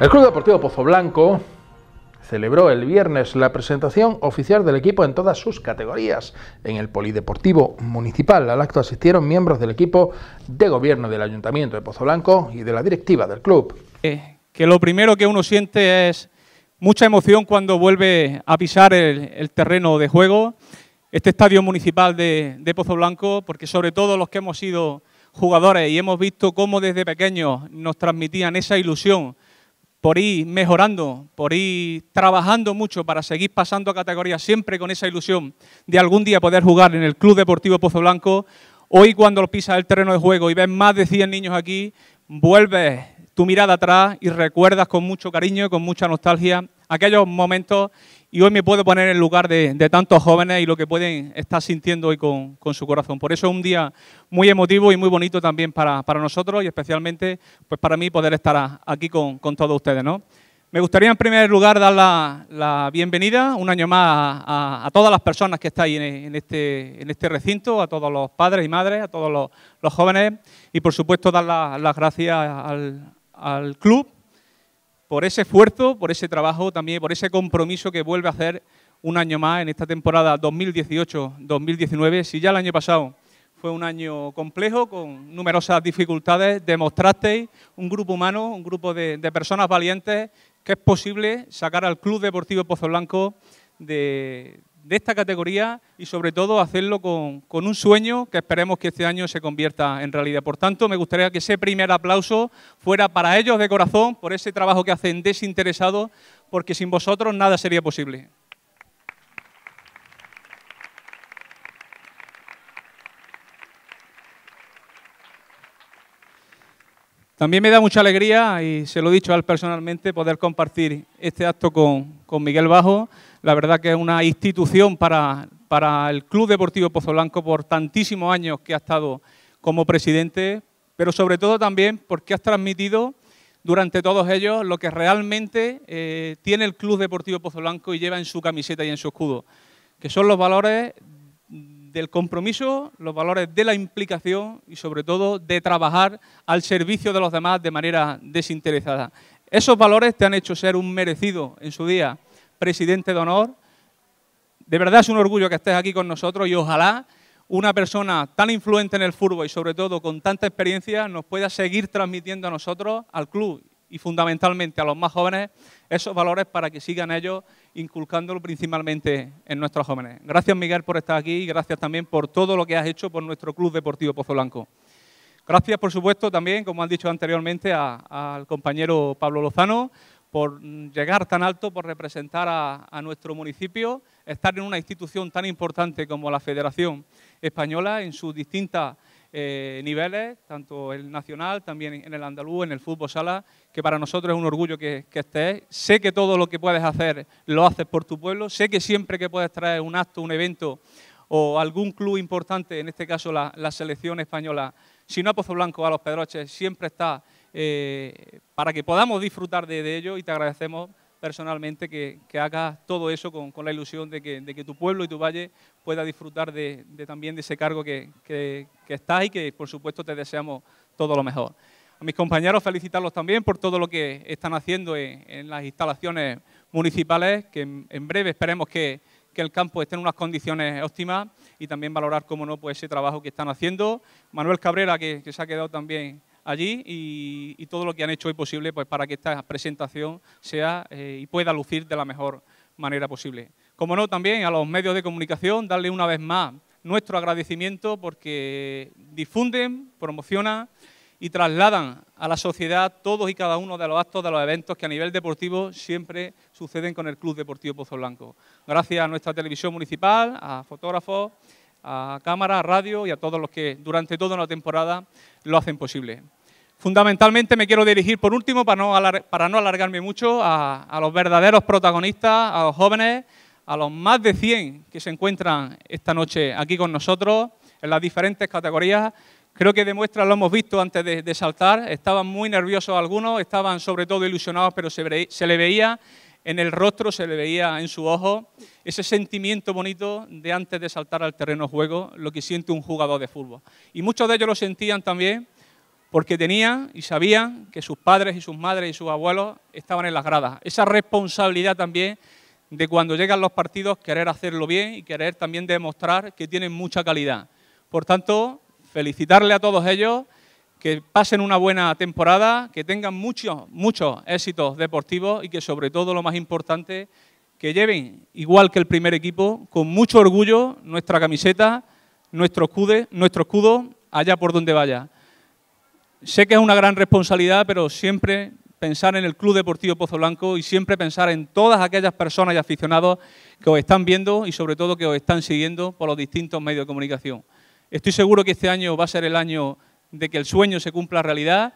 El Club Deportivo Pozo Blanco celebró el viernes la presentación oficial del equipo en todas sus categorías en el Polideportivo Municipal. Al acto asistieron miembros del equipo de gobierno del Ayuntamiento de Pozo Blanco y de la directiva del club. Eh, que lo primero que uno siente es mucha emoción cuando vuelve a pisar el terreno de juego este estadio municipal de, Pozo Blanco, porque sobre todo los que hemos sido jugadores y hemos visto cómo desde pequeños nos transmitían esa ilusión por ir mejorando, por ir trabajando mucho para seguir pasando a categoría, siempre con esa ilusión de algún día poder jugar en el Club Deportivo Pozo Blanco. Hoy cuando pisas el terreno de juego y ves más de 100 niños aquí, vuelves tu mirada atrás y recuerdas con mucho cariño y con mucha nostalgia aquellos momentos y hoy me puedo poner en el lugar de, tantos jóvenes y lo que pueden estar sintiendo hoy con, su corazón. Por eso es un día muy emotivo y muy bonito también para, nosotros y especialmente pues para mí poder estar aquí con, todos ustedes. Me gustaría en primer lugar dar la, bienvenida un año más a, todas las personas que estáis en, este, en este recinto, a todos los padres y madres, a todos los, jóvenes y por supuesto dar las gracias al, al club por ese esfuerzo, por ese trabajo, también por ese compromiso que vuelve a hacer un año más en esta temporada 2018-2019. Si ya el año pasado fue un año complejo, con numerosas dificultades, demostrasteis un grupo humano, un grupo de, personas valientes, que es posible sacar al Club Deportivo Pozo Blanco de, de esta categoría y sobre todo hacerlo con, un sueño que esperemos que este año se convierta en realidad. Por tanto, me gustaría que ese primer aplauso fuera para ellos de corazón por ese trabajo que hacen desinteresado, porque sin vosotros nada sería posible. También me da mucha alegría, y se lo he dicho a él personalmente, poder compartir este acto con, con Miguel Bajo, la verdad que es una institución para, el Club Deportivo Pozo Blanco por tantísimos años que ha estado como presidente, pero sobre todo también porque has transmitido durante todos ellos lo que realmente eh, tiene el Club Deportivo Pozo Blanco y lleva en su camiseta y en su escudo, que son los valores del compromiso, los valores de la implicación y sobre todo de trabajar al servicio de los demás de manera desinteresada. Esos valores te han hecho ser un merecido en su día presidente de honor. De verdad es un orgullo que estés aquí con nosotros y ojalá una persona tan influente en el fútbol y sobre todo con tanta experiencia nos pueda seguir transmitiendo a nosotros, al club y fundamentalmente a los más jóvenes, esos valores para que sigan ellos inculcándolos principalmente en nuestros jóvenes. Gracias Miguel por estar aquí y gracias también por todo lo que has hecho por nuestro Club Deportivo Pozo Blanco. Gracias, por supuesto, también, como han dicho anteriormente, al compañero Pablo Lozano por llegar tan alto, por representar a, nuestro municipio, estar en una institución tan importante como la Federación Española en sus distintos eh, niveles, tanto el nacional, también en el andaluz, en el fútbol sala, que para nosotros es un orgullo que, estés. Sé que todo lo que puedes hacer lo haces por tu pueblo, sé que siempre que puedes traer un acto, un evento o algún club importante, en este caso la, la selección española, si no a Pozo Blanco, a los Pedroches, siempre está eh, para que podamos disfrutar de, ello y te agradecemos personalmente que, hagas todo eso con, la ilusión de que, tu pueblo y tu valle pueda disfrutar de, también de ese cargo que, que, estás y que por supuesto te deseamos todo lo mejor. A mis compañeros felicitarlos también por todo lo que están haciendo en, las instalaciones municipales, que en, breve esperemos que, el campo esté en unas condiciones óptimas y también valorar, cómo no, pues ese trabajo que están haciendo. Manuel Cabrera, que se ha quedado también allí y, todo lo que han hecho hoy posible pues, para que esta presentación sea eh, y pueda lucir de la mejor manera posible. Como no, también a los medios de comunicación, darle una vez más nuestro agradecimiento porque difunden, promocionan y trasladan a la sociedad todos y cada uno de los actos, de los eventos que a nivel deportivo siempre suceden con el Club Deportivo Pozo Blanco. Gracias a nuestra televisión municipal, a fotógrafos, a cámaras, a radio y a todos los que durante toda la temporada lo hacen posible. Fundamentalmente me quiero dirigir por último, para no, para no alargarme mucho, a, los verdaderos protagonistas, a los jóvenes, a los más de 100 que se encuentran esta noche aquí con nosotros en las diferentes categorías. Creo que demuestran, lo hemos visto antes de, saltar, estaban muy nerviosos algunos, estaban sobre todo ilusionados, pero se, se le veía en el rostro, se le veía en su ojo ese sentimiento bonito de antes de saltar al terreno juego, lo que siente un jugador de fútbol. Y muchos de ellos lo sentían también porque tenían y sabían que sus padres y sus madres y sus abuelos estaban en las gradas. Esa responsabilidad también de cuando llegan los partidos querer hacerlo bien y querer también demostrar que tienen mucha calidad. Por tanto, felicitarle a todos ellos, que pasen una buena temporada, que tengan muchos, muchos éxitos deportivos y que sobre todo lo más importante, que lleven, igual que el primer equipo, con mucho orgullo nuestra camiseta, nuestro escudo, nuestro escudo allá por donde vaya. Sé que es una gran responsabilidad, pero siempre pensar en el Club Deportivo Pozo Blanco y siempre pensar en todas aquellas personas y aficionados que os están viendo y sobre todo que os están siguiendo por los distintos medios de comunicación. Estoy seguro que este año va a ser el año de que el sueño se cumpla realidad.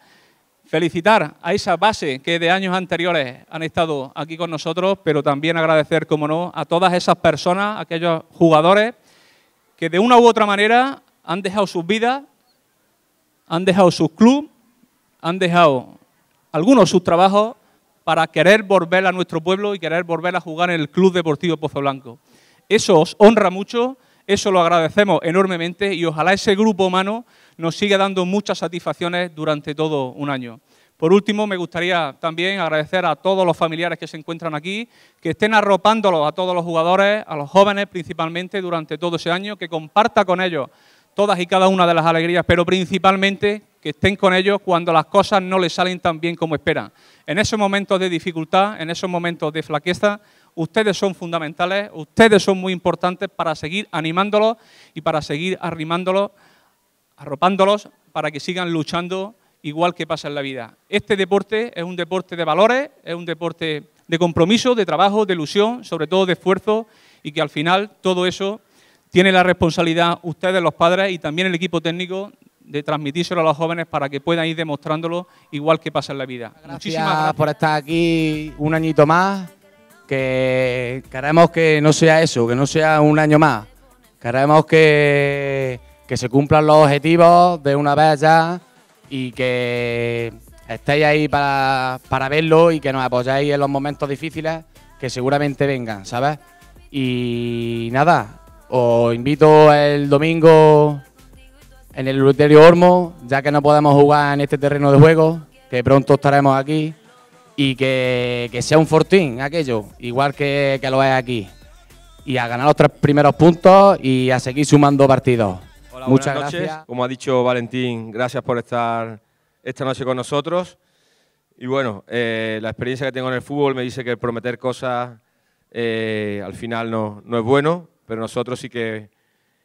Felicitar a esa base que de años anteriores han estado aquí con nosotros, pero también agradecer, como no, a todas esas personas, aquellos jugadores que de una u otra manera han dejado sus vidas han dejado sus clubes, han dejado algunos sus trabajos para querer volver a nuestro pueblo y querer volver a jugar en el Club Deportivo Pozo Blanco. Eso os honra mucho, eso lo agradecemos enormemente y ojalá ese grupo humano nos siga dando muchas satisfacciones durante todo un año. Por último, me gustaría también agradecer a todos los familiares que se encuentran aquí, que estén arropándolos a todos los jugadores, a los jóvenes principalmente, durante todo ese año, que comparta con ellos todas y cada una de las alegrías, pero principalmente que estén con ellos cuando las cosas no les salen tan bien como esperan. En esos momentos de dificultad, en esos momentos de flaqueza, ustedes son fundamentales, ustedes son muy importantes para seguir animándolos y para seguir arrimándolos, arropándolos para que sigan luchando igual que pasa en la vida. Este deporte es un deporte de valores, es un deporte de compromiso, de trabajo, de ilusión, sobre todo de esfuerzo y que al final todo eso tiene la responsabilidad ustedes los padres y también el equipo técnico de transmitírselo a los jóvenes para que puedan ir demostrándolo igual que pasa en la vida. Muchísimas gracias por estar aquí un añito más, que queremos que no sea eso, que no sea un año más, queremos que, que se cumplan los objetivos de una vez ya y que estéis ahí para, verlo y que nos apoyáis en los momentos difíciles que seguramente vengan, ¿sabes? Y nada, os invito el domingo en el Luterio Ormo, ya que no podemos jugar en este terreno de juego, que pronto estaremos aquí y que, sea un fortín aquello, igual que, lo es aquí. Y a ganar los tres primeros puntos y a seguir sumando partidos. Muchas Gracias. Como ha dicho Valentín, gracias por estar esta noche con nosotros. Y bueno, eh, la experiencia que tengo en el fútbol me dice que prometer cosas eh, al final no, no es bueno pero nosotros sí que,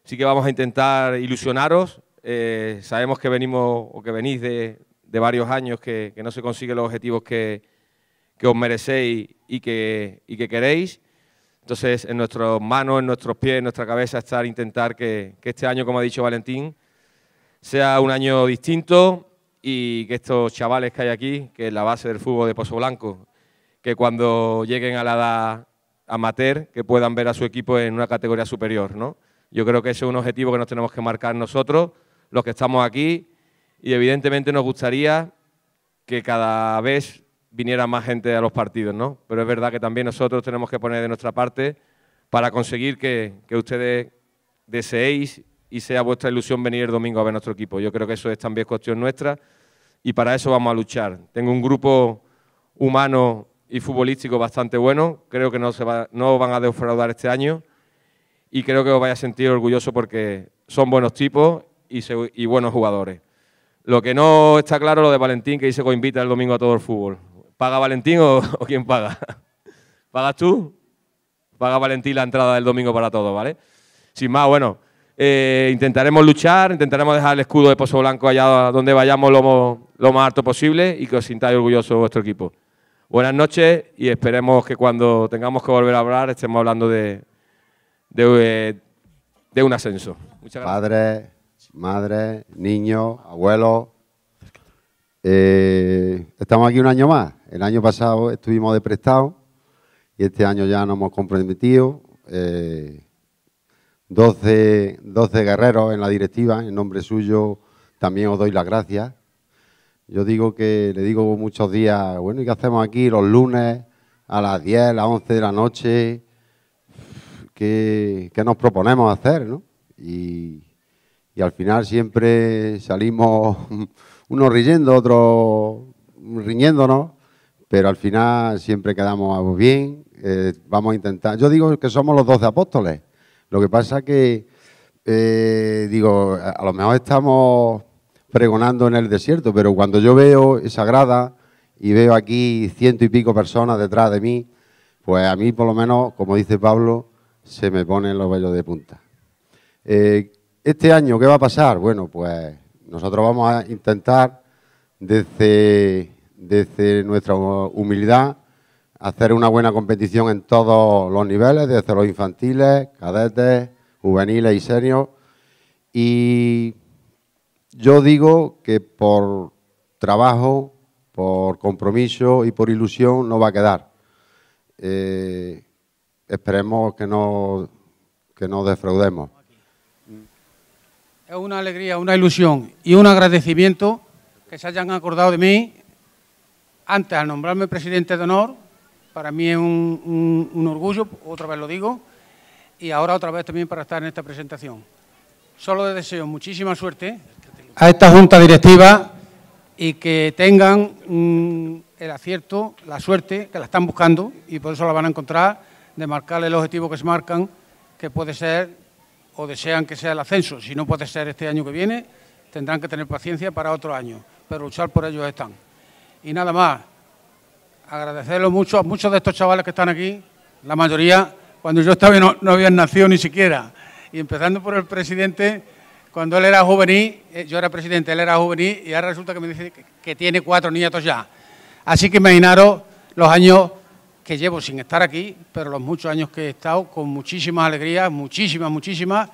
sí que vamos a intentar ilusionaros. Eh, sabemos que venimos o que venís de, varios años que, no se consiguen los objetivos que, os merecéis y que, que queréis. Entonces, en nuestras manos, en nuestros pies, en nuestra cabeza estar intentar que, que este año, como ha dicho Valentín, sea un año distinto y que estos chavales que hay aquí, que es la base del fútbol de Pozo Blanco, que cuando lleguen a la edad amateur que puedan ver a su equipo en una categoría superior. ¿no? Yo creo que ese es un objetivo que nos tenemos que marcar nosotros, los que estamos aquí, y evidentemente nos gustaría que cada vez viniera más gente a los partidos, ¿no? Pero es verdad que también nosotros tenemos que poner de nuestra parte para conseguir que, que ustedes deseéis y sea vuestra ilusión venir el domingo a ver nuestro equipo. Yo creo que eso es también cuestión nuestra y para eso vamos a luchar. Tengo un grupo humano y futbolístico bastante bueno. Creo que no, se no van a defraudar este año y creo que os vais a sentir orgulloso porque son buenos tipos y, y, buenos jugadores. Lo que no está claro lo de Valentín, que dice que invita el domingo a todo el fútbol. ¿Paga Valentín o, quién paga? ¿Pagas tú? Paga Valentín la entrada del domingo para todos, ¿vale? Sin más, bueno, eh, intentaremos luchar, intentaremos dejar el escudo de Pozo Blanco allá donde vayamos lo, lo más alto posible y que os sintáis orgullosos vuestro equipo buenas noches y esperemos que cuando tengamos que volver a hablar estemos hablando de, eh, un ascenso. Muchas gracias. Padres, madres, niños, abuelos. Eh, estamos aquí un año más. El año pasado estuvimos de prestado y este año ya nos hemos comprometido. 12, eh, 12 guerreros en la directiva, en nombre suyo también os doy las gracias yo digo que le digo muchos días, bueno, ¿y qué hacemos aquí los lunes a las 10, a las 11 de la noche? ¿Qué, nos proponemos hacer? ¿no? Y, al final siempre salimos unos riendo, otros riñéndonos, pero al final siempre quedamos bien, eh, vamos a intentar. Yo digo que somos los doce apóstoles, lo que pasa que, eh, digo, a lo mejor estamos pregonando en el desierto, pero cuando yo veo esa grada y veo aquí ciento y pico personas detrás de mí, pues a mí por lo menos, como dice Pablo, se me ponen los vellos de punta. Eh, este año, ¿qué va a pasar? Bueno, pues nosotros vamos a intentar desde, desde nuestra humildad hacer una buena competición en todos los niveles, desde los infantiles, cadetes, juveniles y seniors. Y yo digo que por trabajo, por compromiso y por ilusión no va a quedar. Eh, esperemos que no, que defraudemos. Es una alegría, una ilusión y un agradecimiento que se hayan acordado de mí antes al nombrarme presidente de honor. Para mí es un, orgullo, otra vez lo digo, y ahora otra vez también para estar en esta presentación. Solo deseo muchísima suerte a esta junta directiva y que tengan mm, el acierto, la suerte, que la están buscando y por eso la van a encontrar, de marcar el objetivo que se marcan, que puede ser o desean que sea el ascenso. Si no puede ser este año que viene, tendrán que tener paciencia para otro año, pero luchar por ellos están. Y nada más, agradecerlo mucho a muchos de estos chavales que están aquí, la mayoría, cuando yo estaba no habían nacido ni siquiera, y empezando por el presidente cuando él era juvenil, eh, yo era presidente, él era juvenil y ahora resulta que me dice que, tiene cuatro nietos ya. Así que imaginaros los años que llevo sin estar aquí, pero los muchos años que he estado con muchísimas alegrías, muchísimas, muchísimas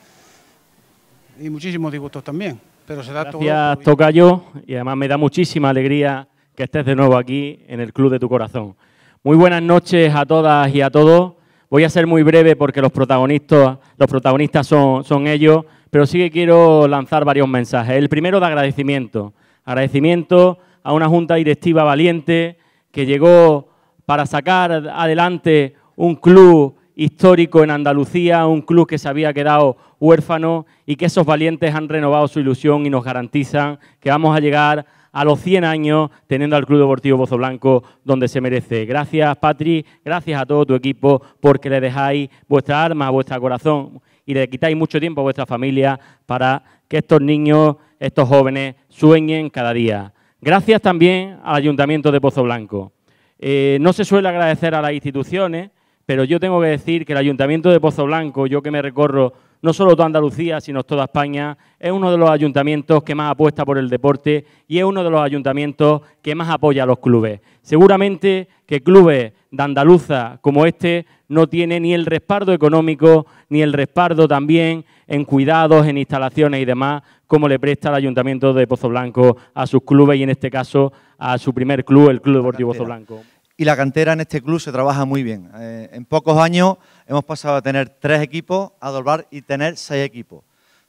y muchísimos disgustos también. Pero se da Gracias, todo yo y además me da muchísima alegría que estés de nuevo aquí en el Club de tu Corazón. Muy buenas noches a todas y a todos. Voy a ser muy breve porque los protagonistas, los protagonistas son, son ellos pero sí que quiero lanzar varios mensajes. El primero de agradecimiento. Agradecimiento a una junta directiva valiente que llegó para sacar adelante un club histórico en Andalucía, un club que se había quedado huérfano y que esos valientes han renovado su ilusión y nos garantizan que vamos a llegar a los 100 años teniendo al Club Deportivo Bozo Blanco donde se merece. Gracias, Patri, gracias a todo tu equipo porque le dejáis vuestra alma, vuestro corazón y le quitáis mucho tiempo a vuestra familia para que estos niños, estos jóvenes, sueñen cada día. Gracias también al Ayuntamiento de Pozo Blanco. Eh, no se suele agradecer a las instituciones, pero yo tengo que decir que el Ayuntamiento de Pozo Blanco, yo que me recorro no solo toda Andalucía, sino toda España. Es uno de los ayuntamientos que más apuesta por el deporte y es uno de los ayuntamientos que más apoya a los clubes. Seguramente que clubes de Andaluza como este no tiene ni el respaldo económico, ni el respaldo también en cuidados, en instalaciones y demás, como le presta el Ayuntamiento de Pozo Blanco a sus clubes y en este caso a su primer club, el Club Deportivo Pozo Blanco y la cantera en este club se trabaja muy bien. Eh, en pocos años hemos pasado a tener tres equipos, a doblar y tener seis equipos.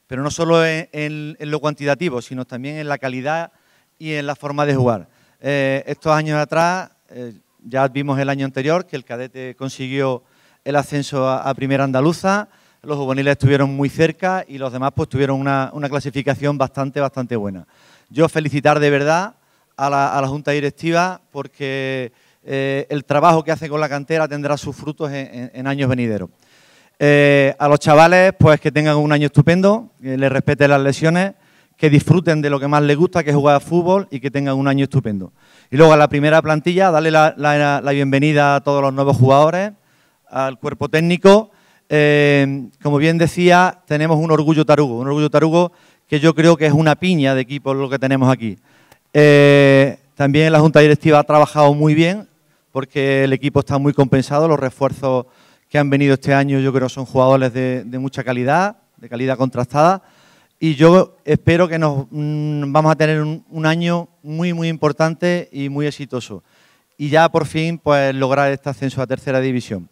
Pero no solo en, lo cuantitativo, sino también en la calidad y en la forma de jugar. Eh, estos años atrás, eh, ya vimos el año anterior que el cadete consiguió el ascenso a, Primera Andaluza, los juveniles estuvieron muy cerca y los demás pues tuvieron una, clasificación bastante, bastante buena. Yo felicitar de verdad a la Junta Directiva porque eh, el trabajo que hace con la cantera tendrá sus frutos en, años venideros. Eh, a los chavales, pues que tengan un año estupendo, que les respeten las lesiones, que disfruten de lo que más les gusta, que es jugar a fútbol y que tengan un año estupendo. Y luego a la primera plantilla, darle la, bienvenida a todos los nuevos jugadores, al cuerpo técnico. Eh, como bien decía, tenemos un orgullo tarugo, un orgullo tarugo que yo creo que es una piña de equipo lo que tenemos aquí. también la Junta Directiva ha trabajado muy bien, porque el equipo está muy compensado, los refuerzos que han venido este año yo creo son jugadores de, mucha calidad, de calidad contrastada, y yo espero que nos mm, vamos a tener un, un, año muy, muy importante y muy exitoso. Y ya por fin pues lograr este ascenso a tercera división.